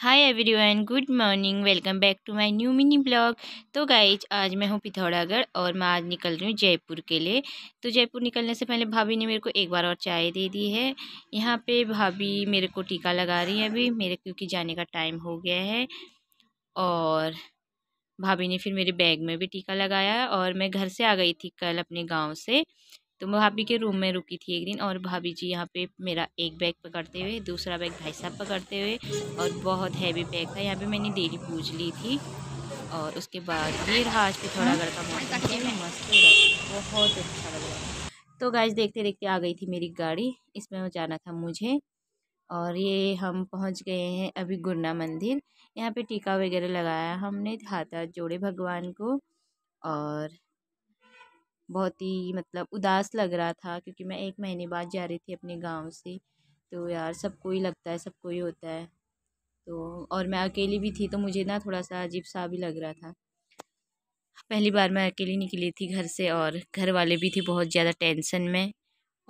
hi everyone good morning welcome back to my new mini blog तो guys आज मैं हूँ पिथौरागढ़ और मैं आज निकल रही हूँ जयपुर के लिए तो जयपुर निकलने से पहले भाभी ने मेरे को एक बार और चाय दे दी है यहाँ पे भाभी मेरे को टीका लगा रही है अभी मेरे क्योंकि जाने का टाइम हो गया है और भाभी ने फिर मेरे बैग में भी टीका लगाया और मैं घर से आ गई थी कल अपने गाँव से तो मैं भाभी के रूम में रुकी थी एक दिन और भाभी जी यहाँ पे मेरा एक बैग पकड़ते हुए दूसरा बैग भाई साहब पकड़ते हुए और बहुत हैवी बैग था यहाँ पे मैंने डेली पूछ ली थी और उसके बाद ये रहा आज पे थोड़ा घर का मौसम मस्त हो रहा बहुत अच्छा लग रहा तो गाइज देखते देखते आ गई थी मेरी गाड़ी इसमें जाना था मुझे और ये हम पहुंच गए हैं अभी गुरना मंदिर यहाँ पे टीका वगैरह लगाया हमने हाथ जोड़े भगवान को और बहुत ही मतलब उदास लग रहा था क्योंकि मैं एक महीने बाद जा रही थी अपने गाँव से तो यार सबको ही लगता है सबको ही होता है तो और मैं अकेली भी थी तो मुझे ना थोड़ा सा अजीब सा भी लग रहा था पहली बार मैं अकेली निकली थी घर से और घर वाले भी थे बहुत ज़्यादा टेंशन में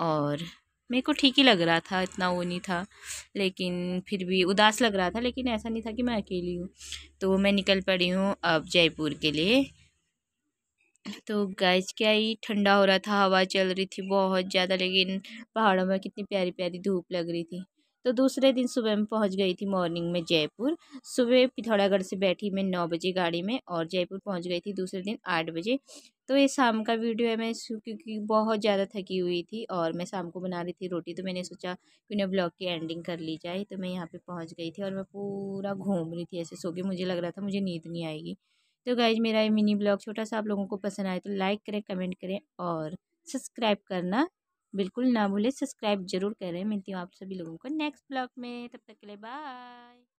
और मेरे को ठीक ही लग रहा था इतना वो नहीं था लेकिन फिर भी उदास लग रहा था लेकिन ऐसा नहीं था कि मैं अकेली हूँ तो मैं निकल पड़ी हूँ अब जयपुर के लिए तो गैस क्या ही ठंडा हो रहा था हवा चल रही थी बहुत ज़्यादा लेकिन पहाड़ों में कितनी प्यारी प्यारी धूप लग रही थी तो दूसरे दिन सुबह में पहुंच गई थी मॉर्निंग में जयपुर सुबह पिथौरागढ़ से बैठी मैं नौ बजे गाड़ी में और जयपुर पहुंच गई थी दूसरे दिन आठ बजे तो ये शाम का वीडियो है मैं क्योंकि बहुत ज़्यादा थकी हुई थी और मैं शाम को बना रही थी रोटी तो मैंने सोचा कि उन्हें ब्लॉग की एंडिंग कर ली जाए तो मैं यहाँ पर पहुँच गई थी और मैं पूरा घूम रही थी ऐसे सो के मुझे लग रहा था मुझे नींद नहीं आएगी तो गाइज मेरा ये मिनी ब्लॉग छोटा सा आप लोगों को पसंद आए तो लाइक करें कमेंट करें और सब्सक्राइब करना बिल्कुल ना भूलें सब्सक्राइब जरूर करें मिलती हूँ आप सभी लोगों को नेक्स्ट ब्लॉग में तब तक के लिए बाय